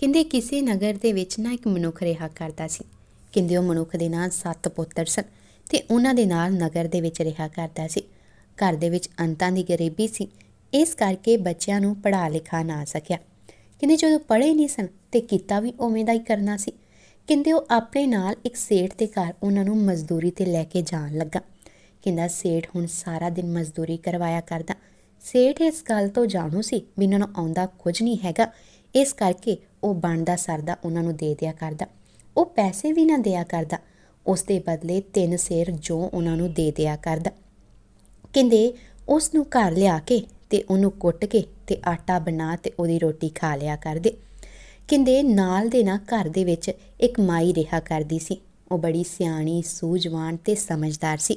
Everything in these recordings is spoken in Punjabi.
ਕਹਿੰਦੇ ਕਿਸੇ ਨਗਰ ਦੇ ਵਿੱਚ ਨਾ ਇੱਕ ਮਨੁੱਖ ਰਿਹਾ ਕਰਦਾ ਸੀ ਕਹਿੰਦੇ ਉਹ ਮਨੁੱਖ ਦੇ ਨਾਲ ਸੱਤ ਪੁੱਤਰ ਸਨ ਤੇ ਉਹਨਾਂ ਦੇ ਨਾਲ ਨਗਰ ਦੇ ਵਿੱਚ ਰਿਹਾ ਕਰਦਾ ਸੀ ਘਰ ਦੇ ਵਿੱਚ ਅੰਤਾਂ ਦੀ ਗਰੀਬੀ ਸੀ ਇਸ ਕਰਕੇ ਬੱਚਿਆਂ ਨੂੰ ਪੜਾ ਲਿਖਾ ਨਾ ਸਕਿਆ ਕਹਿੰਦੇ ਜਦੋਂ ਪੜ੍ਹੇ ਨਹੀਂ ਸਨ ਤੇ ਕੀਤਾ ਵੀ ਉਵੇਂ ਦਾ ਹੀ ਕਰਨਾ ਸੀ ਕਹਿੰਦੇ ਉਹ ਆਪਣੇ ਨਾਲ ਇੱਕ ਸੇਠ ਦੇ ਘਰ ਉਹਨਾਂ ਨੂੰ ਮਜ਼ਦੂਰੀ ਤੇ ਲੈ ਕੇ ਜਾਣ ਲੱਗਾ ਕਹਿੰਦਾ ਸੇਠ ਹੁਣ ਸਾਰਾ ਦਿਨ ਮਜ਼ਦੂਰੀ ਕਰਵਾਇਆ ਕਰਦਾ ਸੇਠ ਇਸ ਗੱਲ ਤੋਂ ਜਾਣੂ ਸੀ ਵੀ ਇਹਨਾਂ ਨੂੰ ਆਉਂਦਾ ਕੁਝ ਨਹੀਂ ਹੈਗਾ ਇਸ ਕਰਕੇ ਉਹ ਬਣਦਾ ਸਰਦਾ ਉਹਨਾਂ ਨੂੰ ਦੇ ਦਿਆ ਕਰਦਾ ਉਹ ਪੈਸੇ ਵੀ ਨਾ ਦਿਆ ਕਰਦਾ ਉਸ ਦੇ ਬਦਲੇ ਤਿੰਨ ਸੇਰ ਜੋ ਉਹਨਾਂ ਨੂੰ ਦੇ ਦਿਆ ਕਰਦਾ ਕਹਿੰਦੇ ਉਸ ਨੂੰ ਘਰ ਲਿਆ ਕੇ ਤੇ ਉਹਨੂੰ ਕੁੱਟ ਕੇ ਤੇ ਆਟਾ ਬਣਾ ਤੇ ਉਹਦੀ ਰੋਟੀ ਖਾ ਲਿਆ ਕਰਦੇ ਕਹਿੰਦੇ ਨਾਲ ਦੇ ਨਾ ਘਰ ਦੇ ਵਿੱਚ ਇੱਕ ਮਾਈ ਰਿਹਾ ਕਰਦੀ ਸੀ ਉਹ ਬੜੀ ਸਿਆਣੀ ਸੂਝਵਾਨ ਤੇ ਸਮਝਦਾਰ ਸੀ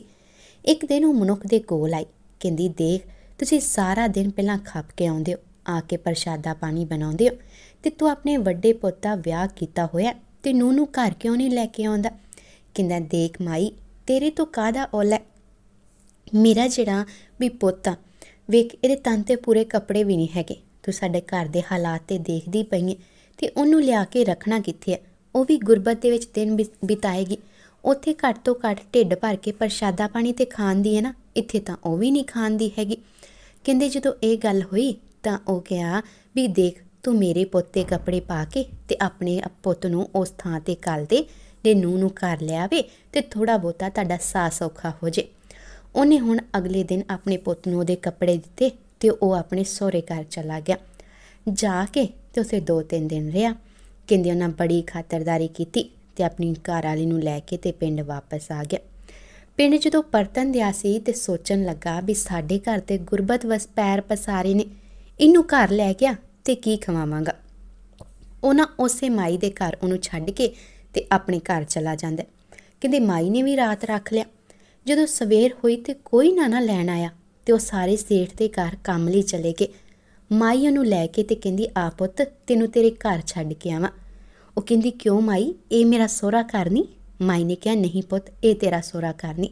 ਇੱਕ ਦਿਨ ਉਹ ਮਨੁੱਖ ਦੇ ਕੋਲ ਆਈ ਕਹਿੰਦੀ ਦੇਖ ਤੁਸੀਂ ਸਾਰਾ ਦਿਨ ਪਹਿਲਾਂ ਖਾਪ ਕੇ ਆਉਂਦੇ ਹੋ ਆ ਕੇ ਪ੍ਰਸ਼ਾਦਾ ਪਾਣੀ ਬਣਾਉਂਦੇ ਹੋ ਤੇ ਤੂੰ ਆਪਣੇ ਵੱਡੇ ਪੁੱਤ ਦਾ ਵਿਆਹ ਕੀਤਾ ਹੋਇਆ ਤੇ ਨੂੰ ਨੂੰ ਘਰ ਕਿਉਂ ਨਹੀਂ ਲੈ ਕੇ ਆਉਂਦਾ ਕਿੰਦਾ ਦੇਖ ਮਾਈ ਤੇਰੇ ਤੋਂ ਕਾਦਾ ਔਲਾ ਮੇਰਾ ਜਿਹੜਾ ਵੀ ਪੁੱਤ ਆ ਵੇਖ ਇਹਦੇ ਤਨ ਤੇ ਪੂਰੇ ਕੱਪੜੇ ਵੀ ਨਹੀਂ ਹੈਗੇ ਤੂੰ ਸਾਡੇ ਘਰ ਦੇ ਹਾਲਾਤ ਤੇ ਦੇਖਦੀ ਪਈ ਹੈ ਤੇ ਉਹਨੂੰ ਲਿਆ ਕੇ ਰੱਖਣਾ ਕਿੱਥੇ ਹੈ ਉਹ ਵੀ ਗੁਰਬਤ ਦੇ ਵਿੱਚ ਦਿਨ ਬਿਤਾਏਗੀ ਉੱਥੇ ਘੱਟ ਤੋਂ ਘੱਟ ਢਿੱਡ ਭਰ ਕੇ ਪ੍ਰਸ਼ਾਦਾ ਪਾਣੀ ਤੇ ਖਾਂਦੀ ਹੈ ਨਾ ਇੱਥੇ ਤਾਂ ਉਹ ਵੀ ਨਹੀਂ ਖਾਂਦੀ ਹੈਗੀ ਕਹਿੰਦੇ ਜਦੋਂ ਇਹ ਗੱਲ ਹੋਈ ਤਾਂ ਉਹ ਕਿਹਾ ਵੀ ਦੇਖ ਤੂੰ ਮੇਰੇ ਪੁੱਤ ਦੇ ਕੱਪੜੇ ਪਾ ਕੇ ਤੇ ਆਪਣੇ ਪੁੱਤ ਨੂੰ ਉਸ ਥਾਂ ਤੇ ਕੱਲ ਦੇ ਦੇ ਨੂੰ ਨੂੰ ਕਰ ਲਿਆਵੇ ਤੇ ਥੋੜਾ ਬੋਤਾ ਤੁਹਾਡਾ ਸਾਹ ਸੌਖਾ ਹੋ ਜੇ ਉਹਨੇ ਹੁਣ ਅਗਲੇ ਦਿਨ ਆਪਣੇ ਪੁੱਤ ਨੂੰ ਉਹਦੇ ਕੱਪੜੇ ਦਿੱਤੇ ਤੇ ਉਹ ਆਪਣੇ ਸਹੁਰੇ ਘਰ ਚਲਾ ਗਿਆ ਜਾ ਕੇ ਤੇ ਉਸੇ 2-3 ਦਿਨ ਰਿਹਾ ਕਹਿੰਦੇ ਉਹਨਾਂ ਬੜੀ ਖਾਤਰਦਾਰੀ ਕੀਤੀ ਤੇ ਆਪਣੀ ਘਰ ਵਾਲੀ ਨੂੰ ਲੈ ਕੇ ਤੇ ਪਿੰਡ ਵਾਪਸ ਆ ਗਿਆ ਪਿੰਡ ਜਦੋਂ ਪਰਤਨ ਦਿਆ ਸੀ ਤੇ ਸੋਚਣ ਲੱਗਾ ਵੀ ਸਾਡੇ ਘਰ ਤੇ ਗੁਰਬਤ ਵਸ ਪੈਰ ਪਸਾਰੇ ਨੇ ਇਹਨੂੰ ਘਰ ਲੈ ਗਿਆ ਤੇ ਕੀ ਖਵਾਵਾਂਗਾ ਉਹਨਾਂ ਉਸੇ ਮਾਈ ਦੇ ਘਰ ਉਹਨੂੰ ਛੱਡ ਕੇ ਤੇ ਆਪਣੇ ਘਰ ਚਲਾ ਜਾਂਦਾ ਕਹਿੰਦੇ ਮਾਈ ਨੇ ਵੀ ਰਾਤ ਰੱਖ ਲਿਆ ਜਦੋਂ ਸਵੇਰ ਹੋਈ ਤੇ ਕੋਈ ਨਾ ਨਾ ਲੈਣ ਆਇਆ ਤੇ ਉਹ ਸਾਰੇ ਸੇਠ ਦੇ ਘਰ ਕੰਮ ਲਈ ਚਲੇ ਗਏ ਮਾਈ ਉਹਨੂੰ ਲੈ ਕੇ ਤੇ ਕਹਿੰਦੀ ਆ ਪੁੱਤ ਤੈਨੂੰ ਤੇਰੇ ਘਰ ਛੱਡ ਕੇ ਆਵਾਂ ਉਹ ਕਹਿੰਦੀ ਕਿਉਂ ਮਾਈ ਇਹ ਮੇਰਾ ਸੋਹਰਾ ਘਰ ਨਹੀਂ ਮਾਈ ਨੇ ਕਿਹਾ ਨਹੀਂ ਪੁੱਤ ਇਹ ਤੇਰਾ ਸੋਹਰਾ ਘਰ ਨਹੀਂ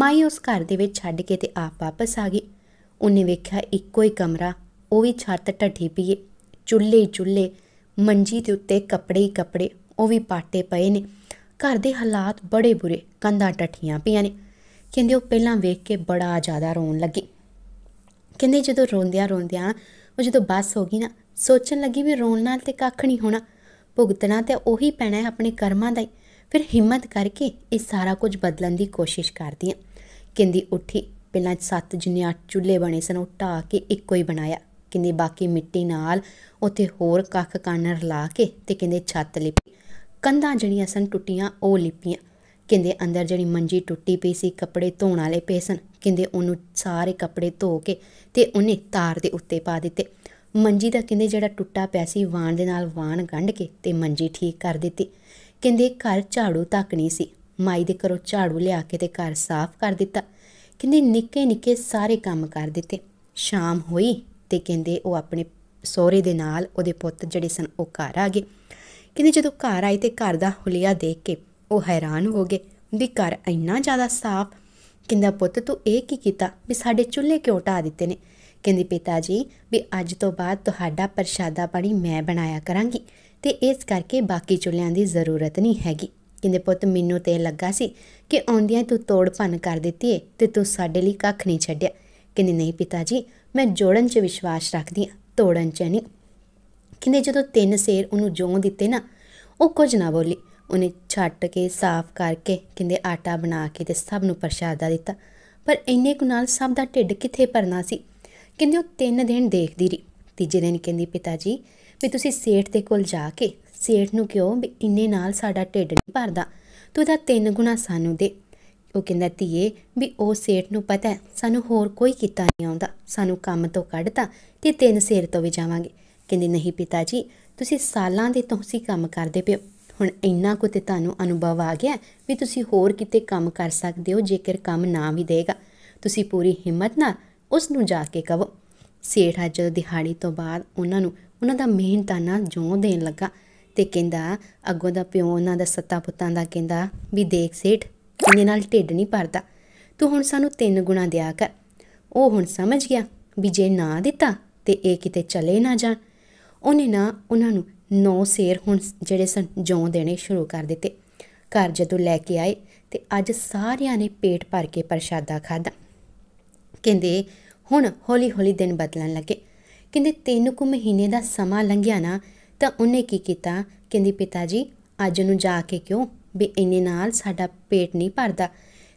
ਮਾਈ ਉਸ ਘਰ ਦੇ ਵਿੱਚ ਛੱਡ ਕੇ ਤੇ ਆਪ ਵਾਪਸ ਆ ਗਈ ਉਹਨੇ ਵੇਖਿਆ ਇੱਕੋ ਹੀ ਕਮਰਾ ਉਹ ਵੀ ਛੱਤ ਢੱਠੀ ਪਈ ਚੁੱਲ੍ਹੇ ਚੁੱਲ੍ਹੇ ਮੰਜੀ ਦੇ ਉੱਤੇ ਕੱਪੜੇ ਹੀ ਕੱਪੜੇ ਉਹ ਵੀ ਪਾਟੇ ਪਏ ਨੇ ਘਰ ਦੇ ਹਾਲਾਤ ਬੜੇ ਬੁਰੇ ਕੰਧਾਂ ਟੱਠੀਆਂ ਪਈਆਂ ਨੇ ਕਹਿੰਦੇ ਉਹ ਪਹਿਲਾਂ ਵੇਖ ਕੇ ਬੜਾ ਜ਼ਿਆਦਾ ਰੋਣ ਲੱਗੀ ਕਹਿੰਦੇ ਜਦੋਂ ਰੋਂਦਿਆਂ ਰੋਂਦਿਆਂ ਉਹ ਜਦੋਂ ਬਸ ਹੋ ਗਈ ਨਾ ਸੋਚਣ ਲੱਗੀ ਵੀ ਰੋਣ ਨਾਲ ਤੇ ਕੱਖ ਨਹੀਂ ਹੋਣਾ ਭੁਗਤਣਾ ਤੇ ਉਹੀ ਪੈਣਾ ਹੈ ਆਪਣੇ ਕਰਮਾਂ ਦਾ ਹੀ ਫਿਰ ਹਿੰਮਤ ਕਰਕੇ ਇਹ ਸਾਰਾ ਕੁਝ ਬਦਲਣ ਦੀ ਕੋਸ਼ਿਸ਼ ਕਰਦੀ ਆ ਕਹਿੰਦੀ ਉੱਠੀ ਪਹਿਲਾਂ ਸੱਤ ਜਿੰਨੇ ਅੱਠ ਚੁੱਲ੍ਹੇ ਬਣੇ ਸਨ ਉਹ ਢਾ ਕੇ ਇੱਕੋ ਹੀ ਬਣਾਇਆ ਕਿੰਦੀ ਬਾਕੀ ਮਿੱਟੀ ਨਾਲ ਉੱਥੇ ਹੋਰ ਕੱਖ ਕੰਨ ਰਲਾ ਕੇ ਤੇ ਕਹਿੰਦੇ ਛੱਤ ਲਿਪੀ ਕੰਧਾਂ ਜਿਹੜੀਆਂ ਸਨ ਟੁੱਟੀਆਂ ਉਹ ਲਿਪੀਆਂ ਕਹਿੰਦੇ ਅੰਦਰ ਜਿਹੜੀ ਮੰਜੀ ਟੁੱਟੀ ਪਈ ਸੀ ਕੱਪੜੇ ਧੋਣ ਵਾਲੇ ਪਏ ਸਨ ਕਹਿੰਦੇ ਉਹਨੂੰ ਸਾਰੇ ਕੱਪੜੇ ਧੋ ਕੇ ਤੇ ਉਹਨੇ ਤਾਰ ਦੇ ਉੱਤੇ ਪਾ ਦਿੱਤੇ ਮੰਜੀ ਦਾ ਕਹਿੰਦੇ ਜਿਹੜਾ ਟੁੱਟਾ ਪਿਆ ਸੀ ਵਾਣ ਦੇ ਨਾਲ ਵਾਣ ਗੰਢ ਕੇ ਤੇ ਮੰਜੀ ਠੀਕ ਕਰ ਦਿੱਤੀ ਕਹਿੰਦੇ ਘਰ ਝਾੜੂ ਤੱਕ ਨਹੀਂ ਸੀ ਮਾਈ ਦੇ ਘਰੋਂ ਝਾੜੂ ਲਿਆ ਕੇ ਤੇ ਘਰ ਸਾਫ਼ ਕਰ ਦਿੱਤਾ ਕਹਿੰਦੇ ਨਿੱਕੇ ਨਿੱਕੇ ਸਾਰੇ ਕੰਮ ਕਰ ਦਿੱਤੇ ਸ਼ਾਮ ਹੋਈ ਤੇ ਕਹਿੰਦੇ ਉਹ ਆਪਣੇ ਸਹੁਰੇ ਦੇ ਨਾਲ ਉਹਦੇ ਪੁੱਤ ਜਿਹੜੇ ਸਨ ਉਹ ਘਰ ਆ ਗਏ ਕਹਿੰਦੇ ਜਦੋਂ ਘਰ ਆਏ ਤੇ ਘਰ ਦਾ ਹੁਲੀਆ ਦੇਖ ਕੇ ਉਹ ਹੈਰਾਨ ਹੋ ਗਏ ਵੀ ਘਰ ਇੰਨਾ ਜ਼ਿਆਦਾ ਸਾਫ਼ ਕਹਿੰਦਾ ਪੁੱਤ ਤੂੰ ਇਹ ਕੀ ਕੀਤਾ ਵੀ ਸਾਡੇ ਚੁੱਲ੍ਹੇ ਕਿਉਂ ਢਾ ਦਿੱਤੇ ਨੇ ਕਹਿੰਦੀ ਪਿਤਾ ਜੀ ਵੀ ਅੱਜ ਤੋਂ ਬਾਅਦ ਤੁਹਾਡਾ ਪ੍ਰਸ਼ਾਦਾ ਪਾਣੀ ਮੈਂ ਬਣਾਇਆ ਕਰਾਂਗੀ ਤੇ ਇਸ ਕਰਕੇ ਬਾਕੀ ਚੁੱਲ੍ਹਿਆਂ ਦੀ ਜ਼ਰੂਰਤ ਨਹੀਂ ਹੈਗੀ ਕਹਿੰਦੇ ਪੁੱਤ ਮੈਨੂੰ ਤੇ ਲੱਗਾ ਸੀ ਕਿ ਆਉਂਦਿਆਂ ਤੂੰ ਤੋੜ ਭੰਨ ਕਰ ਦਿੱਤੀ ਏ ਤੇ ਤੂੰ ਸਾਡੇ ਲਈ ਕੱਖ ਨਹੀਂ ਛੱਡਿਆ ਕਿੰਨੇ ਨਹੀਂ ਪਿਤਾ ਜੀ ਮੈਂ ਜੋੜਨ 'ਚ ਵਿਸ਼ਵਾਸ ਰੱਖਦੀ ਹਾਂ ਤੋੜਨ 'ਚ ਨਹੀਂ ਕਿੰਨੇ ਜਦੋਂ ਤਿੰਨ ਸੇਰ ਉਹਨੂੰ ਜੋਂ ਦਿੱਤੇ ਨਾ ਉਹ ਕੁਝ ਨਾ ਬੋਲੀ ਉਹਨੇ ਛੱਟ ਕੇ ਸਾਫ਼ ਕਰਕੇ ਕਿੰਦੇ ਆਟਾ ਬਣਾ ਕੇ ਤੇ ਸਭ ਨੂੰ ਪ੍ਰਸ਼ਾਦਾ ਦਿੱਤਾ ਪਰ ਇੰਨੇ ਕੁ ਨਾਲ ਸਭ ਦਾ ਢਿੱਡ ਕਿੱਥੇ ਭਰਨਾ ਸੀ ਕਿੰਦੇ ਉਹ ਤਿੰਨ ਦਿਨ ਦੇਖਦੀ ਰਹੀ ਤੀਜੇ ਦਿਨ ਕਹਿੰਦੀ ਪਿਤਾ ਜੀ ਵੀ ਤੁਸੀਂ ਸੇਠ ਦੇ ਕੋਲ ਜਾ ਕੇ ਸੇਠ ਨੂੰ ਕਿਉਂ ਵੀ ਇੰਨੇ ਨਾਲ ਸਾਡਾ ਢਿੱਡ ਨਹੀਂ ਭਰਦਾ ਤੂੰ ਤਾਂ ਤਿੰਨ ਗੁਣਾ ਸਾਨੂੰ ਦੇ ਉਹ ਕਹਿੰਦਾ ਧੀਏ ਵੀ ਉਹ ਸੇਠ ਨੂੰ ਪਤਾ ਸਾਨੂੰ ਹੋਰ ਕੋਈ ਕੀਤਾ ਨਹੀਂ ਆਉਂਦਾ ਸਾਨੂੰ ਕੰਮ ਤੋਂ ਕੱਢਤਾ ਤੇ ਤਿੰਨ ਸੇਰ ਤੋਂ ਵੀ ਜਾਵਾਂਗੇ ਕਹਿੰਦੀ ਨਹੀਂ ਪਿਤਾ ਜੀ ਤੁਸੀਂ ਸਾਲਾਂ ਦੇ ਤੁਸੀਂ ਕੰਮ ਕਰਦੇ ਪਿਓ ਹੁਣ ਇੰਨਾ ਕੁ ਤੇ ਤੁਹਾਨੂੰ ਅਨੁਭਵ ਆ ਗਿਆ ਵੀ ਤੁਸੀਂ ਹੋਰ ਕਿਤੇ ਕੰਮ ਕਰ ਸਕਦੇ ਹੋ ਜੇਕਰ ਕੰਮ ਨਾ ਵੀ ਦੇਗਾ ਤੁਸੀਂ ਪੂਰੀ ਹਿੰਮਤ ਨਾਲ ਉਸ ਨੂੰ ਜਾ ਕੇ ਕਹੋ ਸੇਠ ਅੱਜ ਦਿਹਾੜੀ ਤੋਂ ਬਾਅਦ ਉਹਨਾਂ ਨੂੰ ਉਹਨਾਂ ਦਾ ਮਿਹਨਤਾਨਾ ਜੋਂ ਦੇਣ ਲੱਗਾ ਤੇ ਕਹਿੰਦਾ ਅੱਗੋਂ ਦਾ ਪਿਓ ਉਹਨਾਂ ਦਾ ਸੱਤਾ ਪੁੱਤਾਂ ਦਾ ਕਹਿੰਦਾ ਵੀ ਦੇਖ ਸੇਠ ਇਹਨੇ ਨਾਲ ਢਿੱਡ ਨਹੀਂ ਭਰਦਾ ਤੂੰ ਹੁਣ ਸਾਨੂੰ ਤਿੰਨ ਗੁਣਾ ਦਿਆ ਕਰ ਉਹ ਹੁਣ ਸਮਝ ਗਿਆ ਵੀ ਜੇ ਨਾ ਦਿੱਤਾ ਤੇ ਇਹ ਕਿਤੇ ਚਲੇ ਨਾ ਜਾਣ ਉਹਨੇ ਨਾ ਉਹਨਾਂ ਨੂੰ ਨੌ ਸੇਰ ਹੁਣ ਜਿਹੜੇ ਸਨ ਜੋਂ ਦੇਣੇ ਸ਼ੁਰੂ ਕਰ ਦਿੱਤੇ ਘਰ ਜਦੋਂ ਲੈ ਕੇ ਆਏ ਤੇ ਅੱਜ ਸਾਰਿਆਂ ਨੇ ਪੇਟ ਭਰ ਕੇ ਪ੍ਰਸ਼ਾਦਾ ਖਾਦਾ ਕਹਿੰਦੇ ਹੁਣ ਹੌਲੀ-ਹੌਲੀ ਦਿਨ ਬਦਲਣ ਲੱਗੇ ਕਹਿੰਦੇ ਤਿੰਨ ਕੁ ਮਹੀਨੇ ਦਾ ਸਮਾਂ ਲੰਘਿਆ ਨਾ ਤਾਂ ਉਹਨੇ ਕੀ ਕੀਤਾ ਕਹਿੰਦੀ ਪਿਤਾ ਜੀ ਅੱਜ ਨੂੰ ਜਾ ਕੇ ਕਿਉਂ ਵੀ ਇੰਨੇ ਨਾਲ ਸਾਡਾ ਪੇਟ ਨਹੀਂ ਭਰਦਾ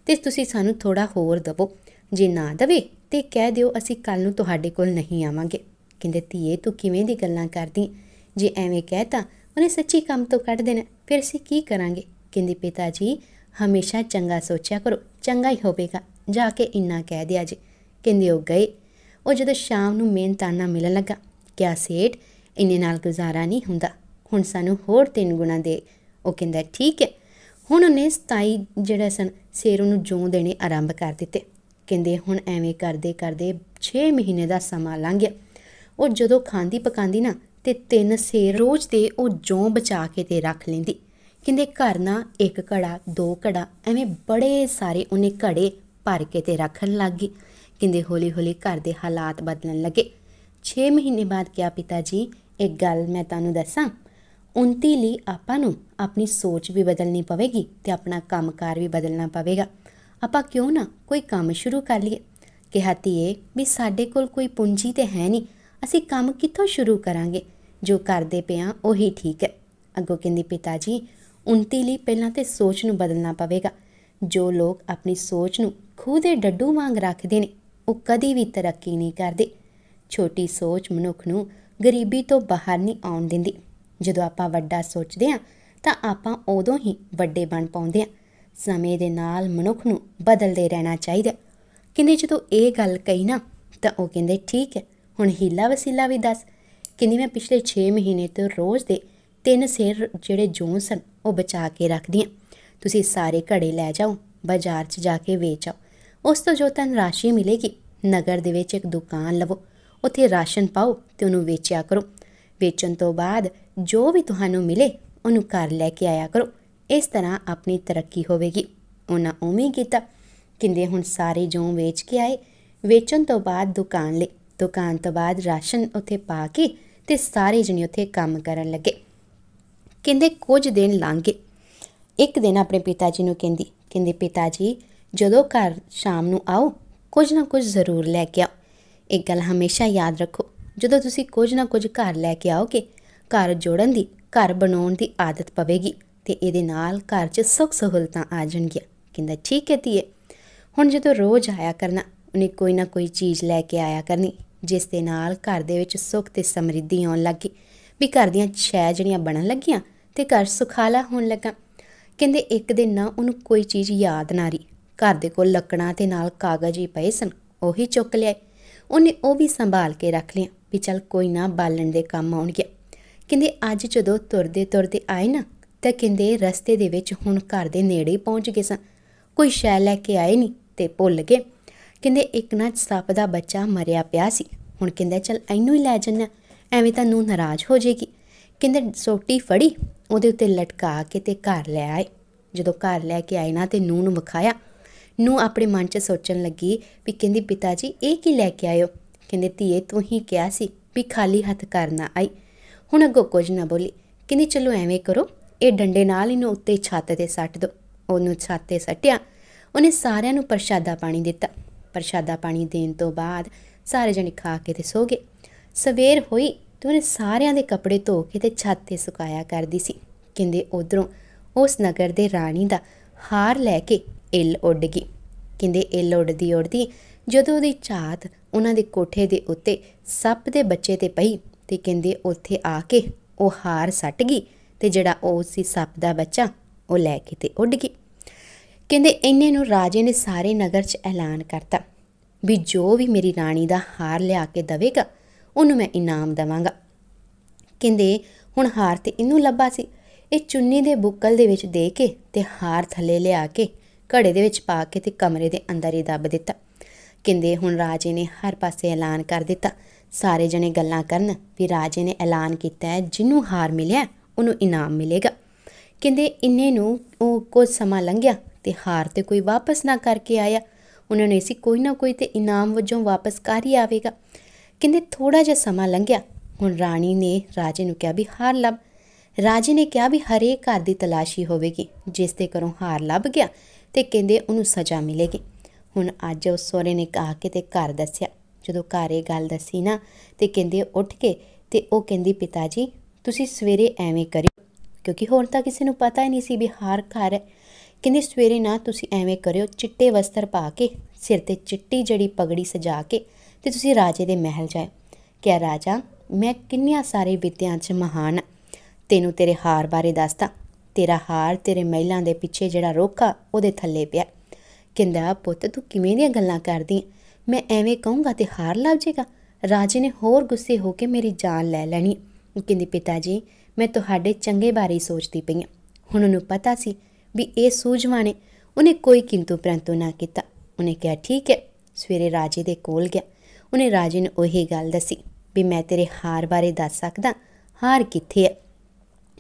ਤੇ ਤੁਸੀਂ ਸਾਨੂੰ ਥੋੜਾ ਹੋਰ ਦਵੋ ਜੇ ਨਾ ਦਵੇ ਤੇ ਕਹਿ ਦਿਓ ਅਸੀਂ ਕੱਲ ਨੂੰ ਤੁਹਾਡੇ ਕੋਲ ਨਹੀਂ ਆਵਾਂਗੇ ਕਹਿੰਦੇ ਧੀਏ ਤੂੰ ਕਿਵੇਂ ਦੀ ਗੱਲਾਂ ਕਰਦੀ ਜੇ ਐਵੇਂ ਕਹਿਤਾ ਉਹਨੇ ਸੱਚੀ ਕੰਮ ਤੋਂ ਕੱਢ ਦੇਣਾ ਫਿਰ ਅਸੀਂ ਕੀ ਕਰਾਂਗੇ ਕਹਿੰਦੀ ਪਿਤਾ ਜੀ ਹਮੇਸ਼ਾ ਚੰਗਾ ਸੋਚਿਆ ਕਰੋ ਚੰਗਾ ਹੀ ਹੋਵੇਗਾ ਜਾ ਕੇ ਇੰਨਾ ਕਹਿ ਦਿਆ ਜੀ ਕਹਿੰਦੇ ਉਹ ਗਏ ਉਹ ਜਦੋਂ ਸ਼ਾਮ ਨੂੰ ਮੇਨ ਤਾਨਾ ਮਿਲਣ ਲੱਗਾ ਕਿਆ ਸੇਠ ਇੰਨੇ ਨਾਲ ਗੁਜ਼ਾਰਾ ਨਹੀਂ ਹੁੰਦਾ ਹੁਣ ਸਾਨੂੰ ਹੋਰ ਤਿੰਨ ਗੁਣਾ ਦੇ ਉਹ ਕਹਿੰਦਾ ਠੀਕ ਹੈ ਹੁਣ ਉਹਨੇ 27 ਜਿਹੜਾ ਸਨ ਸ਼ੇਰ ਉਹਨੂੰ ਜੋਂ ਦੇਣੇ ਆਰੰਭ ਕਰ ਦਿੱਤੇ ਕਹਿੰਦੇ ਹੁਣ ਐਵੇਂ ਕਰਦੇ ਕਰਦੇ 6 ਮਹੀਨੇ ਦਾ ਸਮਾਂ ਲੰਘ ਗਿਆ ਉਹ ਜਦੋਂ ਖਾਂਦੀ ਪਕਾਂਦੀ ਨਾ ਤੇ ਤਿੰਨ ਸ਼ੇਰ ਰੋਜ਼ ਦੇ ਉਹ ਜੋਂ ਬਚਾ ਕੇ ਤੇ ਰੱਖ ਲੈਂਦੀ ਕਹਿੰਦੇ ਘਰ ਨਾ ਇੱਕ ਘੜਾ ਦੋ ਘੜਾ ਐਵੇਂ ਬੜੇ ਸਾਰੇ ਉਹਨੇ ਘੜੇ ਭਰ ਕੇ ਤੇ ਰੱਖਣ ਲੱਗੀ ਕਹਿੰਦੇ ਹੌਲੀ ਹੌਲੀ ਘਰ ਦੇ ਹਾਲਾਤ ਬਦਲਣ ਲੱਗੇ 6 ਮਹੀਨੇ ਬਾਅਦ ਕਿਹਾ ਪਿਤਾ ਜੀ ਇੱਕ ਗੱਲ ਮੈਂ ਤੁਹਾਨੂੰ ਦੱਸਾਂ ਉਨਤੀ ਲਈ ਆਪਾਂ ਨੂੰ ਆਪਣੀ ਸੋਚ ਵੀ ਬਦਲਣੀ ਪਵੇਗੀ ਤੇ ਆਪਣਾ ਕੰਮਕਾਰ ਵੀ ਬਦਲਣਾ ਪਵੇਗਾ ਆਪਾਂ ਕਿਉਂ ਨਾ ਕੋਈ ਕੰਮ ਸ਼ੁਰੂ ਕਰ ਲਈਏ ਕਿਹਾ ਇਹ ਵੀ ਸਾਡੇ ਕੋਲ ਕੋਈ ਪੂੰਜੀ ਤੇ ਹੈ ਨਹੀਂ ਅਸੀਂ ਕੰਮ ਕਿੱਥੋਂ ਸ਼ੁਰੂ ਕਰਾਂਗੇ ਜੋ ਕਰਦੇ ਪਿਆ ਉਹੀ ਠੀਕ ਹੈ ਅੱਗੋਂ ਕਹਿੰਦੀ ਪਿਤਾ ਜੀ ਉਨਤੀ ਲਈ ਪਹਿਲਾਂ ਤੇ ਸੋਚ ਨੂੰ ਬਦਲਣਾ ਪਵੇਗਾ ਜੋ ਲੋਕ ਆਪਣੀ ਸੋਚ ਨੂੰ ਖੂਹ ਦੇ ਡੱਡੂ ਵਾਂਗ ਰੱਖਦੇ ਨੇ ਉਹ ਕਦੀ ਵੀ ਤਰੱਕੀ ਨਹੀਂ ਕਰਦੇ ਛੋਟੀ ਸੋਚ ਮਨੁੱਖ ਨੂੰ ਗਰੀਬੀ ਤੋਂ ਬਾਹਰ ਨਹੀਂ ਆਉਣ ਦਿੰਦੀ ਜਦੋਂ ਆਪਾਂ ਵੱਡਾ ਸੋਚਦੇ ਹਾਂ ਤਾਂ ਆਪਾਂ ਉਦੋਂ ਹੀ ਵੱਡੇ ਬਣ ਪਾਉਂਦੇ ਹਾਂ ਸਮੇਂ ਦੇ ਨਾਲ ਮਨੁੱਖ ਨੂੰ ਬਦਲਦੇ ਰਹਿਣਾ ਚਾਹੀਦਾ ਕਿੰਨੇ ਜਦੋਂ ਇਹ ਗੱਲ ਕਹੀ ਨਾ ਤਾਂ ਉਹ ਕਹਿੰਦੇ ਠੀਕ ਹੈ ਹੁਣ ਹੀਲਾ ਵਸੀਲਾ ਵੀ ਦੱਸ ਕਹਿੰਦੀ ਮੈਂ ਪਿਛਲੇ 6 ਮਹੀਨੇ ਤੋਂ ਰੋਜ਼ ਦੇ ਤਿੰਨ ਸਿਰ ਜਿਹੜੇ ਜੋਂ ਸਨ ਉਹ ਬਚਾ ਕੇ ਰੱਖਦੀ ਆ ਤੁਸੀਂ ਸਾਰੇ ਘੜੇ ਲੈ ਜਾਓ ਬਾਜ਼ਾਰ 'ਚ ਜਾ ਕੇ ਵੇਚੋ ਉਸ ਤੋਂ ਜੋ ਤਨ ਰਾਸ਼ੀ ਮਿਲੇਗੀ ਨਗਰ ਦੇ ਵਿੱਚ ਇੱਕ ਦੁਕਾਨ ਲਵੋ ਉੱਥੇ ਰਾਸ਼ਨ ਪਾਓ ਤੇ ਉਹਨੂੰ ਵੇਚਿਆ ਕਰੋ ਵੇਚਣ ਤੋਂ ਬਾਅਦ ਜੋ ਵੀ ਤੁਹਾਨੂੰ ਮਿਲੇ ਉਹਨੂੰ ਘਰ ਲੈ ਕੇ ਆਇਆ ਕਰੋ ਇਸ ਤਰ੍ਹਾਂ ਆਪਣੀ ਤਰੱਕੀ ਹੋਵੇਗੀ ਉਹਨਾਂ ਉਵੇਂ ਕੀਤਾ ਕਿੰਦੇ ਹੁਣ ਸਾਰੇ ਜੋਂ ਵੇਚ ਕੇ ਆਏ ਵੇਚਣ ਤੋਂ ਬਾਅਦ ਦੁਕਾਨ ਲਈ ਦੁਕਾਨ ਤੋਂ ਬਾਅਦ ਰਾਸ਼ਨ ਉੱਥੇ ਪਾ ਕੇ ਤੇ ਸਾਰੇ ਜਣੇ ਉੱਥੇ ਕੰਮ ਕਰਨ ਲੱਗੇ ਕਹਿੰਦੇ ਕੁਝ ਦਿਨ ਲੰਘ ਗਏ ਇੱਕ ਦਿਨ ਆਪਣੇ ਪਿਤਾ ਜੀ ਨੂੰ ਕਹਿੰਦੀ ਕਹਿੰਦੇ ਪਿਤਾ ਜੀ ਜਦੋਂ ਘਰ ਸ਼ਾਮ ਨੂੰ ਆਓ ਕੁਝ ਨਾ ਕੁਝ ਜ਼ਰੂਰ ਲੈ ਕੇ ਆਓ ਇੱਕ ਗੱਲ ਹਮੇਸ਼ਾ ਯਾਦ ਰੱਖੋ ਜਦੋਂ ਤੁਸੀਂ ਕੁਝ ਨਾ ਕੁਝ ਘਰ ਲੈ ਕੇ ਆਓਗੇ ਘਰ ਜੋੜਨ ਦੀ ਘਰ ਬਣਾਉਣ ਦੀ ਆਦਤ ਪਵੇਗੀ ਤੇ ਇਹਦੇ ਨਾਲ ਘਰ 'ਚ ਸੁੱਖ ਸਹੂਲਤਾਂ ਆ ਜਾਣਗੀਆਂ ਕਿੰਦਾ ਠੀਕ ਹੈ ਤੀਏ ਹੁਣ ਜਦੋਂ ਰੋਜ਼ ਆਇਆ ਕਰਨਾ ਉਹਨੇ ਕੋਈ ਨਾ ਕੋਈ ਚੀਜ਼ ਲੈ ਕੇ ਆਇਆ ਕਰਨੀ ਜਿਸ ਦੇ ਨਾਲ ਘਰ ਦੇ ਵਿੱਚ ਸੁੱਖ ਤੇ ਸਮਰਿੱਧੀ ਆਉਣ ਲੱਗੀ ਵੀ ਘਰ ਦੀਆਂ ਛੈ ਜਣੀਆਂ ਬਣਨ ਲੱਗੀਆਂ ਤੇ ਘਰ ਸੁਖਾਲਾ ਹੋਣ ਲੱਗਾ ਕਹਿੰਦੇ ਇੱਕ ਦਿਨ ਨਾ ਉਹਨੂੰ ਕੋਈ ਚੀਜ਼ ਯਾਦ ਨਾ ਰਹੀ ਘਰ ਦੇ ਕੋਲ ਲੱਕੜਾਂ ਤੇ ਨਾਲ ਕਾਗਜ਼ ਹੀ ਪਏ ਸਨ ਉਹੀ ਚੁੱਕ ਲਿਆ ਉਹਨੇ ਉਹ ਵੀ ਸੰਭਾਲ ਕੇ ਰੱਖ ਲਿਆ ਵੀ ਚਲ ਕੋਈ ਨਾ ਬਾਲਣ ਦੇ ਕੰਮ ਆਉਣਗੇ ਕਹਿੰਦੇ ਅੱਜ ਜਦੋਂ ਤੁਰਦੇ ਤੁਰਦੇ ਆਏ ਨਾ ਤਾਂ ਕਹਿੰਦੇ ਰਸਤੇ ਦੇ ਵਿੱਚ ਹੁਣ ਘਰ ਦੇ ਨੇੜੇ ਪਹੁੰਚ ਗਏ ਸਨ ਕੋਈ ਸ਼ੈ ਲੈ ਕੇ ਆਏ ਨਹੀਂ ਤੇ ਭੁੱਲ ਗਏ ਕਹਿੰਦੇ ਇੱਕ ਨਾ ਸੱਪ ਦਾ ਬੱਚਾ ਮਰਿਆ ਪਿਆ ਸੀ ਹੁਣ ਕਹਿੰਦੇ ਚੱਲ ਇਹਨੂੰ ਹੀ ਲੈ ਜੰਨਾ ਐਵੇਂ ਤਾਂ ਨੂੰ ਨਾਰਾਜ਼ ਹੋ ਜੇਗੀ ਕਹਿੰਦੇ ਸੋਟੀ ਫੜੀ ਉਹਦੇ ਉੱਤੇ ਲਟਕਾ ਕੇ ਤੇ ਘਰ ਲੈ ਆਏ ਜਦੋਂ ਘਰ ਲੈ ਕੇ ਆਏ ਨਾ ਤੇ ਨੂੰ ਨੂੰ ਵਿਖਾਇਆ ਨੂੰ ਆਪਣੇ ਮਨ 'ਚ ਸੋਚਣ ਲੱਗੀ ਵੀ ਕਹਿੰਦੀ ਪਿਤਾ ਜੀ ਇਹ ਕੀ ਲੈ ਕੇ ਆਇਓ ਕਹਿੰਦੇ ਧੀਏ ਤੂੰ ਹੀ ਕਿਹਾ ਸੀ ਵੀ ਖਾਲੀ ਹੱਥ ਕਰਨਾ ਆਈ ਹੁਣ ਅੱਗੋਂ ਕੁਝ ਨਾ ਬੋਲੀ ਕਹਿੰਦੀ ਚਲੋ ਐਵੇਂ ਕਰੋ ਇਹ ਡੰਡੇ ਨਾਲ ਇਹਨੂੰ ਉੱਤੇ ਛੱਤ ਤੇ ਸੱਟ ਦਿਓ ਉਹਨੂੰ ਛੱਤ ਤੇ ਸੱਟਿਆ ਉਹਨੇ ਸਾਰਿਆਂ ਨੂੰ ਪ੍ਰਸ਼ਾਦਾ ਪਾਣੀ ਦਿੱਤਾ ਪ੍ਰਸ਼ਾਦਾ ਪਾਣੀ ਦੇਣ ਤੋਂ ਬਾਅਦ ਸਾਰੇ ਜਣੇ ਖਾ ਕੇ ਤੇ ਸੋ ਗਏ ਸਵੇਰ ਹੋਈ ਤੇ ਉਹਨੇ ਸਾਰਿਆਂ ਦੇ ਕੱਪੜੇ ਧੋ ਕੇ ਤੇ ਛੱਤ ਤੇ ਸੁਕਾਇਆ ਕਰਦੀ ਸੀ ਕਹਿੰਦੇ ਉਧਰੋਂ ਉਸ ਨਗਰ ਦੇ ਰਾਣੀ ਦਾ ਹਾਰ ਲੈ ਕੇ ਇੱਲ ਉੱਡ ਗਈ ਕਹਿੰਦੇ ਇੱਲ ਉੱਡਦੀ ਉੱਡਦੀ ਜਦੋਂ ਉਹਦੀ ਛਾਤ ਉਹਨਾਂ ਦੇ ਕੋਠੇ ਦੇ ਉੱਤੇ ਸੱਪ ਦੇ ਬੱਚੇ ਤੇ ਪਈ ਤੇ ਕਹਿੰਦੇ ਉੱਥੇ ਆ ਕੇ ਉਹ ਹਾਰ ਸੱਟ ਗਈ ਤੇ ਜਿਹੜਾ ਉਹ ਸੀ ਸੱਪ ਦਾ ਬੱਚਾ ਉਹ ਲੈ ਕੇ ਤੇ ਉੱਡ ਗਈ ਕਹਿੰਦੇ ਇੰਨੇ ਨੂੰ ਰਾਜੇ ਨੇ ਸਾਰੇ ਨਗਰ 'ਚ ਐਲਾਨ ਕਰਤਾ ਵੀ ਜੋ ਵੀ ਮੇਰੀ ਰਾਣੀ ਦਾ ਹਾਰ ਲਿਆ ਕੇ ਦੇਵੇਗਾ ਉਹਨੂੰ ਮੈਂ ਇਨਾਮ ਦਵਾਂਗਾ ਕਹਿੰਦੇ ਹੁਣ ਹਾਰ ਤੇ ਇਹਨੂੰ ਲੱਭਾ ਸੀ ਇਹ ਚੁੰਨੀ ਦੇ ਬੁੱਕਲ ਦੇ ਵਿੱਚ ਦੇ ਕੇ ਤੇ ਹਾਰ ਥੱਲੇ ਲਿਆ ਕੇ ਘੜੇ ਦੇ ਵਿੱਚ ਪਾ ਕੇ ਤੇ ਕਮਰੇ ਦੇ ਅੰਦਰ ਹੀ ਦੱਬ ਦਿੱਤਾ ਕਹਿੰਦੇ ਹੁਣ ਰਾਜੇ ਨੇ ਹਰ ਪਾਸੇ ਐਲਾਨ ਕਰ ਦਿੱਤਾ ਸਾਰੇ ਜਣੇ ਗੱਲਾਂ ਕਰਨ ਵੀ ਰਾਜੇ ਨੇ ਐਲਾਨ ਕੀਤਾ ਹੈ ਜਿਹਨੂੰ ਹਾਰ ਮਿਲਿਆ ਉਹਨੂੰ ਇਨਾਮ ਮਿਲੇਗਾ ਕਹਿੰਦੇ ਇੰਨੇ ਨੂੰ ਉਹ ਕੁਝ ਸਮਾਂ ਲੰਘਿਆ ਤੇ ਹਾਰ ਤੇ ਕੋਈ ਵਾਪਸ ਨਾ ਕਰਕੇ ਆਇਆ ਉਹਨਾਂ ਨੇ ਸੀ ਕੋਈ ਨਾ ਕੋਈ ਤੇ ਇਨਾਮ ਵਜੋਂ ਵਾਪਸ ਕਰ ਹੀ ਆਵੇਗਾ ਕਹਿੰਦੇ ਥੋੜਾ ਜਿਹਾ ਸਮਾਂ ਲੰਘਿਆ ਹੁਣ ਰਾਣੀ ਨੇ ਰਾਜੇ ਨੂੰ ਕਿਹਾ ਵੀ ਹਾਰ ਲੱਭ ਰਾਜੇ ਨੇ ਕਿਹਾ ਵੀ ਹਰੇਕ ਘਰ ਦੀ ਤਲਾਸ਼ੀ ਹੋਵੇਗੀ ਜਿਸ ਤੇ ਘਰੋਂ ਹਾਰ ਲੱਭ ਗਿਆ ਤੇ ਕਹਿੰਦੇ ਉਹਨੂੰ ਸਜ਼ਾ ਮਿਲੇਗੀ ਹੁਣ ਅੱਜ ਉਸ ਸੋਰੇ ਨੇ ਕਹਾ ਕੇ ਤੇ ਘਰ ਦੱਸਿਆ ਜਦੋਂ ਘਰ ਇਹ ਗੱਲ ਦੱਸੀ ਨਾ ਤੇ ਕਹਿੰਦੇ ਉੱਠ ਕੇ ਤੇ ਉਹ ਕਹਿੰਦੀ ਪਿਤਾ ਜੀ ਤੁਸੀਂ ਸਵੇਰੇ ਐਵੇਂ ਕਰਿਓ ਕਿਉਂਕਿ ਹੋਰ ਤਾਂ ਕਿਸੇ ਨੂੰ ਪਤਾ ਹੀ ਨਹੀਂ ਸੀ ਵੀ ਹਾਰ ਘਰ ਹੈ ਕਹਿੰਦੇ ਸਵੇਰੇ ਨਾ ਤੁਸੀਂ ਐਵੇਂ ਕਰਿਓ ਚਿੱਟੇ ਵਸਤਰ ਪਾ ਕੇ ਸਿਰ ਤੇ ਚਿੱਟੀ ਜੜੀ ਪਗੜੀ ਸਜਾ ਕੇ ਤੇ ਤੁਸੀਂ ਰਾਜੇ ਦੇ ਮਹਿਲ ਜਾਏ ਕਿਹਾ ਰਾਜਾ ਮੈਂ ਕਿੰਨੀਆਂ ਸਾਰੇ ਵਿਦਿਆਂ 'ਚ ਮਹਾਨ ਤੈਨੂੰ ਤੇਰੇ ਹਾਰ ਬਾਰੇ ਦੱਸਦਾ ਤੇਰਾ ਹਾਰ ਤੇਰੇ ਮਹਿਲਾਂ ਦੇ ਪਿੱਛੇ ਜਿਹੜਾ ਰੋਕਾ ਉਹਦੇ ਥੱਲੇ ਪਿਆ ਕਹਿੰਦਾ ਪੁੱਤ ਤੂੰ ਕਿਵੇਂ ਦੀਆਂ ਗੱਲਾਂ ਕਰਦੀ ਮੈਂ ਐਵੇਂ ਕਹੂੰਗਾ ਤੇ ਹਾਰ ਲੱਭ ਜੇਗਾ ਰਾਜੇ ਨੇ ਹੋਰ ਗੁੱਸੇ ਹੋ ਕੇ ਮੇਰੀ ਜਾਨ ਲੈ ਲੈਣੀ ਕਹਿੰਦੀ ਪਿਤਾ ਜੀ ਮੈਂ ਤੁਹਾਡੇ ਚੰਗੇ ਬਾਰੇ ਸੋਚਦੀ ਪਈ ਹਾਂ ਹੁਣ ਉਹਨੂੰ ਪਤਾ ਸੀ ਵੀ ਇਹ ਸੂਝਵਾਨੇ ਉਹਨੇ ਕੋਈ ਕਿੰਤੂ ਪ੍ਰੰਤੂ ਨਾ ਕੀਤਾ ਉਹਨੇ ਕਿਹਾ ਠੀਕ ਹੈ ਸਵੇਰੇ ਰਾਜੇ ਦੇ ਕੋਲ ਗਿਆ ਉਹਨੇ ਰਾਜੇ ਨੂੰ ਉਹੀ ਗੱਲ ਦੱਸੀ ਵੀ ਮੈਂ ਤੇਰੇ ਹਾਰ ਬਾਰੇ ਦੱਸ ਸਕਦਾ ਹਾਰ ਕਿੱਥੇ ਹੈ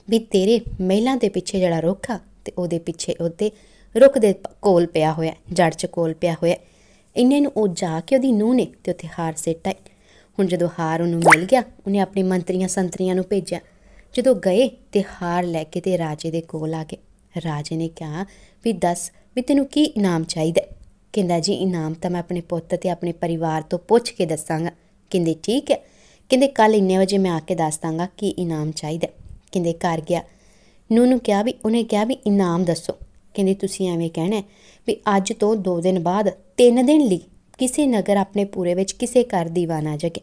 ਵੀ ਤੇਰੇ ਮਹਿਲਾਂ ਦੇ ਪਿੱਛੇ ਜਿਹੜਾ ਰੁੱਖ ਆ ਤੇ ਉਹਦੇ ਪਿੱਛੇ ਉਹਦੇ ਰੁੱਖ ਦੇ ਕੋਲ ਪਿਆ ਹੋਇਆ ਜੜ ਚ ਕੋਲ ਪਿਆ ਹੋਇਆ ਇੰਨੇ ਨੂੰ ਉਹ ਜਾ ਕੇ ਉਹਦੀ ਨੂੰਹ ਨੇ ਤੇ ਉੱਥੇ ਹਾਰ ਸੇਟਾਈ ਹੁਣ ਜਦੋਂ ਹਾਰ ਉਹਨੂੰ ਮਿਲ ਗਿਆ ਉਹਨੇ ਆਪਣੇ ਮੰਤਰੀਆਂ ਸੰਤਰੀਆਂ ਨੂੰ ਭੇਜਿਆ ਜਦੋਂ ਗਏ ਤੇ ਹਾਰ ਲੈ ਕੇ ਤੇ ਰਾਜੇ ਦੇ ਕੋਲ ਆ ਗਏ ਰਾਜੇ ਨੇ ਕਿਹਾ ਵੀ ਦੱਸ ਵੀ ਤੈਨੂੰ ਕੀ ਇਨਾਮ ਚਾਹੀਦਾ ਕਹਿੰਦਾ ਜੀ ਇਨਾਮ ਤਾਂ ਮੈਂ ਆਪਣੇ ਪੁੱਤ ਤੇ ਆਪਣੇ ਪਰਿਵਾਰ ਤੋਂ ਪੁੱਛ ਕੇ ਦੱਸਾਂਗਾ ਕਹਿੰਦੇ ਠੀਕ ਹੈ ਕਹਿੰਦੇ ਕੱਲ ਇੰਨੇ ਵਜੇ ਮੈਂ ਆ ਕੇ ਦੱਸ ਦਾਂਗਾ ਕੀ ਇਨਾਮ ਚਾਹੀਦਾ ਕਹਿੰਦੇ ਕਰ ਗਿਆ ਨੂੰ ਨੂੰ ਕਿਹਾ ਵੀ ਉਹਨੇ ਕਿਹਾ ਵੀ ਇਨਾਮ ਦੱਸੋ ਕਹਿੰਦੇ ਤੁਸੀਂ ਐਵੇਂ ਕਹਿਣਾ ਵੀ ਅੱਜ ਤੋਂ 2 ਦਿਨ ਬਾਅਦ 3 ਦਿਨ ਲਈ ਕਿਸੇ ਨਗਰ ਆਪਣੇ ਪੂਰੇ ਵਿੱਚ ਕਿਸੇ ਘਰ ਦੀਵਾਨਾ ਜਗੇ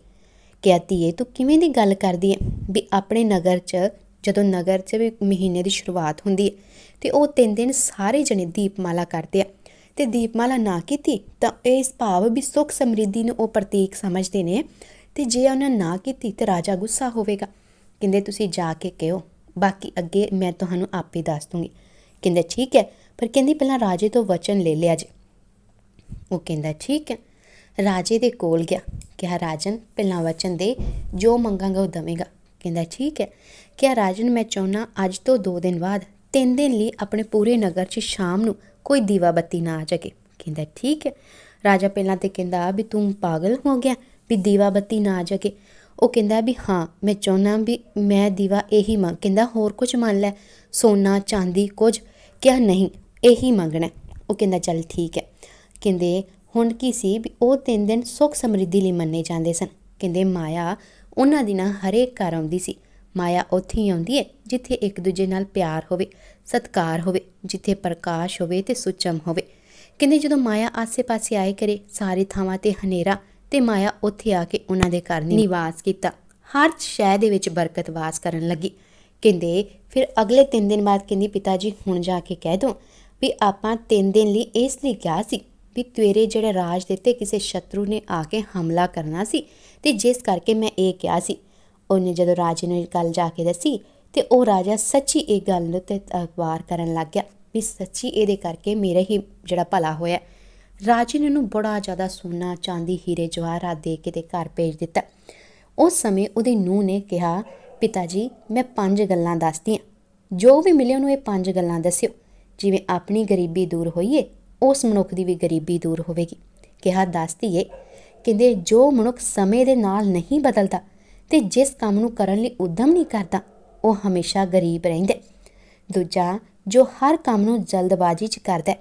ਕਿਹਾ ਇਹ ਤੂੰ ਕਿਵੇਂ ਦੀ ਗੱਲ ਕਰਦੀ ਐ ਵੀ ਆਪਣੇ ਨਗਰ 'ਚ ਜਦੋਂ ਨਗਰ 'ਚ ਵੀ ਮਹੀਨੇ ਦੀ ਸ਼ੁਰੂਆਤ ਹੁੰਦੀ ਹੈ ਤੇ ਉਹ 3 ਦਿਨ ਸਾਰੇ ਜਣੇ ਦੀਪਮਾਲਾ ਕਰਦੇ ਆ ਤੇ ਦੀਪਮਾਲਾ ਨਾ ਕੀਤੀ ਤਾਂ ਇਸ ਭਾਵ ਵੀ ਸੁਖ ਸਮਰਿੱਧੀ ਨੂੰ ਉਹ ਪ੍ਰਤੀਕ ਸਮਝਦੇ ਨੇ ਤੇ ਜੇ ਉਹਨਾਂ ਨਾ ਕੀਤੀ ਤੇ ਰਾਜਾ ਗੁੱਸਾ ਹੋਵੇਗਾ ਕਹਿੰਦੇ ਤੁਸੀਂ ਜਾ ਕੇ ਕਹੋ ਬਾਕੀ ਅੱਗੇ ਮੈਂ ਤੁਹਾਨੂੰ ਆਪੇ ਦੱਸ ਦੂੰਗੀ ਕਹਿੰਦੇ ਠੀਕ ਹੈ ਪਰ ਕਹਿੰਦੀ ਪਹਿਲਾਂ ਰਾਜੇ ਤੋਂ ਵਚਨ ਲੈ ਲਿਆ ਜੇ ਉਹ ਕਹਿੰਦਾ ਠੀਕ ਹੈ ਰਾਜੇ ਦੇ ਕੋਲ ਗਿਆ ਕਿਹਾ ਰਾਜਨ ਪਹਿਲਾਂ ਵਚਨ ਦੇ ਜੋ ਮੰਗਾਂਗਾ ਉਹ ਦਵੇਂਗਾ ਕਹਿੰਦਾ ਠੀਕ ਹੈ ਕਿਹਾ ਰਾਜਨ ਮੈਂ ਚਾਹੁੰਨਾ ਅੱਜ ਤੋਂ 2 ਦਿਨ ਬਾਅਦ 3 ਦਿਨ ਲਈ ਆਪਣੇ ਪੂਰੇ ਨਗਰ 'ਚ ਸ਼ਾਮ ਨੂੰ ਕੋਈ ਦੀਵਾ ਬੱਤੀ ਨਾ ਆ ਜਾਗੇ ਕਹਿੰਦਾ ਠੀਕ ਹੈ ਰਾਜਾ ਪਹਿਲਾਂ ਤੇ ਕਹਿੰਦਾ ਵੀ ਤੂੰ ਪਾਗਲ ਹੋ ਗਿਆ ਵੀ ਦੀਵਾ ਬੱਤੀ ਨਾ ਆ ਜਾਗੇ ਉਹ ਕਹਿੰਦਾ ਵੀ ਹਾਂ ਮੈਂ ਚਾਹੁੰਨਾ ਵੀ ਮੈਂ ਦੀਵਾ ਇਹੀ ਮੰਗ ਕਹਿੰਦਾ ਹੋਰ ਕੁਝ ਮੰਨ ਲੈ ਸੋਨਾ ਚਾਂਦੀ ਕੁਝ ਕਿਹਾ ਨਹੀਂ ਇਹੀ ਮੰਗਣਾ ਉਹ ਕਹਿੰਦਾ ਚੱਲ ਠੀਕ ਹੈ ਕਹਿੰਦੇ ਹੁਣ ਕੀ ਸੀ ਵੀ ਉਹ ਤਿੰਨ ਦਿਨ ਸੁਖ ਸਮਰਿੱਧੀ ਲਈ ਮੰਨੇ ਜਾਂਦੇ ਸਨ ਕਹਿੰਦੇ ਮਾਇਆ ਉਹਨਾਂ ਦਿਨਾਂ ਹਰੇਕ ਘਰ ਆਉਂਦੀ ਸੀ ਮਾਇਆ ਉੱਥੇ ਹੀ ਆਉਂਦੀ ਹੈ ਜਿੱਥੇ ਇੱਕ ਦੂਜੇ ਨਾਲ ਪਿਆਰ ਹੋਵੇ ਸਤਕਾਰ ਹੋਵੇ ਜਿੱਥੇ ਪ੍ਰਕਾਸ਼ ਹੋਵੇ ਤੇ ਸੁਚਮ ਹੋਵੇ ਕਹਿੰਦੇ ਜਦੋਂ ਮਾਇਆ ਆਸੇ-ਪਾਸੇ ਆਏ ਕਰੇ ਸਾਰੇ ਥਾਵਾਂ ਤੇ ਹਨੇਰਾ ਤੇ ਮਾਇਆ ਉੱਥੇ ਆ ਕੇ ਉਹਨਾਂ ਦੇ ਘਰ ਨਿਵਾਸ ਕੀਤਾ ਹਰ ਸ਼ਹਿ ਦੇ ਵਿੱਚ ਬਰਕਤ ਵਾਸ ਕਰਨ ਲੱਗੀ ਕਹਿੰਦੇ ਫਿਰ ਅਗਲੇ 3 ਦਿਨ ਬਾਅਦ ਕਹਿੰਦੀ ਪਿਤਾ ਜੀ ਹੁਣ ਜਾ ਕੇ ਕਹਿ ਦੋ ਵੀ ਆਪਾਂ ਤਿੰਨ ਦਿਨ ਲਈ ਇਸ ਲਈ ਗਿਆ ਸੀ ਵੀ ਤੇਰੇ ਜਿਹੜੇ ਰਾਜ ਦਿੱਤੇ ਕਿਸੇ ਸ਼ਤਰੂ ਨੇ ਆ ਕੇ ਹਮਲਾ ਕਰਨਾ ਸੀ ਤੇ ਜਿਸ ਕਰਕੇ ਮੈਂ ਇਹ ਕਿਹਾ ਸੀ ਉਹਨੇ ਜਦੋਂ ਰਾਜੇ ਨੂੰ ਗੱਲ ਜਾ ਕੇ ਦੱਸੀ ਤੇ ਉਹ ਰਾਜਾ ਸੱਚੀ ਇਹ ਗੱਲ ਨੂੰ ਤੇ ਅਖਬਾਰ ਕਰਨ ਲੱਗ ਗਿਆ ਵੀ ਸੱਚੀ ਇਹਦੇ ਕਰਕੇ ਮੇਰੇ ਹੀ ਜਿਹੜਾ ਭਲਾ ਹੋਇਆ ਰਾਜੇ ਨੇ ਉਹਨੂੰ ਬੜਾ ਜ਼ਿਆਦਾ ਸੋਨਾ ਚਾਂਦੀ ਹੀਰੇ ਜਵਾਹਰਾਤ ਦੇ ਕੇ ਤੇ ਘਰ ਭੇਜ ਦਿੱਤਾ ਉਸ ਸਮੇਂ ਉਹਦੇ ਨੂੰ ਨੇ ਕਿਹਾ ਪਿਤਾ ਜੀ ਮੈਂ ਪੰਜ ਗੱਲਾਂ ਦੱਸਦੀਆਂ ਜੋ ਵੀ ਮਿਲੇ ਉਹਨੂੰ ਇਹ ਪੰਜ ਗੱਲਾਂ ਦੱਸਿਓ ਜਿਵੇਂ ਆਪਣੀ ਗਰੀਬੀ ਦੂਰ ਹੋਈਏ ਉਸ ਮਨੁੱਖ ਦੀ ਵੀ ਗਰੀਬੀ ਦੂਰ ਹੋਵੇਗੀ ਕਿਹਾ ਏ ਕਹਿੰਦੇ ਜੋ ਮਨੁੱਖ ਸਮੇਂ ਦੇ ਨਾਲ ਨਹੀਂ ਬਦਲਦਾ ਤੇ ਜਿਸ ਕੰਮ ਨੂੰ ਕਰਨ ਲਈ ਉਦਮ ਨਹੀਂ ਕਰਦਾ ਉਹ ਹਮੇਸ਼ਾ ਗਰੀਬ ਰਹਿੰਦਾ ਦੂਜਾ ਜੋ ਹਰ ਕੰਮ ਨੂੰ ਜਲਦਬਾਜ਼ੀ 'ਚ ਕਰਦਾ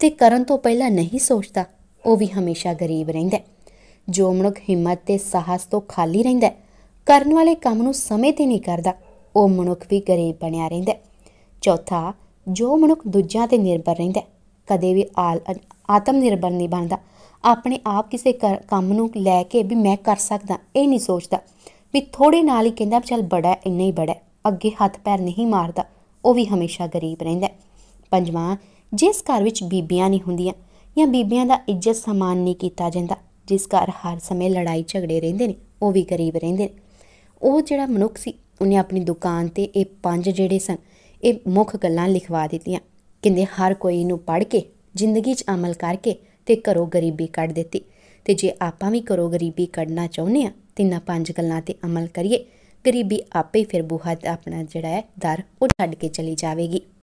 ਤੇ ਕਰਨ ਤੋਂ ਪਹਿਲਾਂ ਨਹੀਂ ਸੋਚਦਾ ਉਹ ਵੀ ਹਮੇਸ਼ਾ ਗਰੀਬ ਰਹਿੰਦਾ ਜੋ ਮਨੁੱਖ ਹਿੰਮਤ ਤੇ ਸਾਹਸ ਤੋਂ ਖਾਲੀ ਰਹਿੰਦਾ ਕਰਨ ਵਾਲੇ ਕੰਮ ਨੂੰ ਸਮੇਂ ਤੇ ਨਹੀਂ ਕਰਦਾ ਉਹ ਮਨੁੱਖ ਵੀ ਗਰੀਬ ਬਣਿਆ ਰਹਿੰਦਾ ਚੌਥਾ ਜੋ ਮਨੁੱਖ ਦੂਜਿਆਂ ਤੇ ਨਿਰਭਰ ਰਹਿੰਦਾ ਕਦੇ ਵੀ ਆਤਮ ਨਿਰਭਰ ਨਹੀਂ ਬਣਦਾ ਆਪਣੇ ਆਪ ਕਿਸੇ ਕੰਮ ਨੂੰ ਲੈ ਕੇ ਵੀ ਮੈਂ ਕਰ ਸਕਦਾ ਇਹ ਨਹੀਂ ਸੋਚਦਾ ਵੀ ਥੋੜੇ ਨਾਲ ਹੀ ਕਹਿੰਦਾ ਚੱਲ ਬੜਾ ਇੰਨਾ ਹੀ ਬੜਾ ਅੱਗੇ ਹੱਥ ਪੈਰ ਨਹੀਂ ਮਾਰਦਾ ਉਹ ਵੀ ਹਮੇਸ਼ਾ ਗਰੀਬ ਰਹਿੰਦਾ ਪੰਜਵਾਂ ਜਿਸ ਘਰ ਵਿੱਚ ਬੀਬੀਆਂ ਨਹੀਂ ਹੁੰਦੀਆਂ ਜਾਂ ਬੀਬੀਆਂ ਦਾ ਇੱਜ਼ਤ ਸਨਮਾਨ ਨਹੀਂ ਕੀਤਾ ਜਾਂਦਾ ਜਿਸ ਘਰ ਹਰ ਸਮੇਂ ਲੜਾਈ ਝਗੜੇ ਰਹਿੰਦੇ ਨੇ ਉਹ ਵੀ ਗਰੀਬ ਰਹਿੰਦੇ ਨੇ ਉਹ ਜਿਹੜਾ ਮਨੁੱਖ ਸੀ ਉਹਨੇ ਆਪਣੀ ਦੁਕਾਨ ਤੇ ਇਹ ਪੰਜ ਜਿਹੜੇ ਸਨ ਇਹ ਮੁੱਖ ਗੱਲਾਂ ਲਿਖਵਾ ਦਿੱਤੀਆਂ ਕਿੰਦੇ ਹਰ ਕੋਈ ਨੂੰ ਪੜ੍ਹ ਕੇ ਜ਼ਿੰਦਗੀ 'ਚ ਅਮਲ ਕਰਕੇ ਤੇ ਘਰੋਂ ਗਰੀਬੀ ਕੱਢ ਦਿੱਤੀ ਤੇ ਜੇ ਆਪਾਂ ਵੀ ਘਰੋਂ ਗਰੀਬੀ ਕੱਢਣਾ ਚਾਹੁੰਦੇ ਆ ਤਿੰਨਾਂ ਪੰਜ ਗੱਲਾਂ ਤੇ ਅਮਲ ਕਰੀਏ ਗਰੀਬੀ ਆਪੇ ਫਿਰ ਬੁਹਤ ਆਪਣਾ ਜਿਹੜਾ ਹੈ ਦਰ ਉਹ ਛੱਡ ਕੇ ਚਲੀ ਜਾਵੇਗੀ